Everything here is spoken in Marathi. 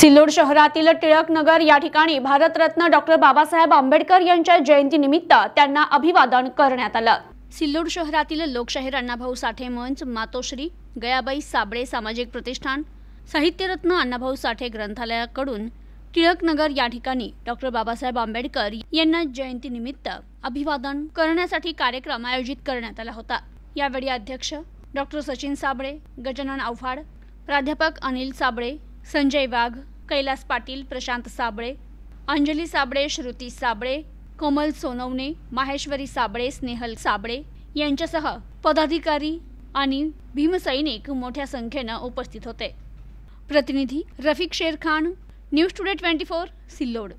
सिल्लोड शहरातील टिळक नगर या ठिकाणी भारतरत्न डॉक्टर बाबासाहेब आंबेडकर यांच्या जयंतीनिमित्त त्यांना अभिवादन करण्यात आलं सिल्लोड शहरातील लोकशाहीर अण्णाभाऊ साठे मंच मातोश्री गयाबाई साबळे सामाजिक प्रतिष्ठान साहित्यरत्न अण्णाभाऊ साठे ग्रंथालयाकडून टिळक नगर या ठिकाणी डॉक्टर बाबासाहेब आंबेडकर यांना जयंतीनिमित्त अभिवादन करण्यासाठी कार्यक्रम आयोजित करण्यात आला होता यावेळी अध्यक्ष डॉक्टर सचिन साबळे गजानन आव्हाड प्राध्यापक अनिल साबळे संजय वाघ कैलास पाटील प्रशांत साबळे अंजली साबळे श्रुती साबळे कमल सोनवणे माहेश्वरी साबळे स्नेहल साबळे यांच्यासह पदाधिकारी आणि भीमसैनिक मोठ्या संख्येनं उपस्थित होते प्रतिनिधी Rafiq Sherkhan news today twenty four Sillod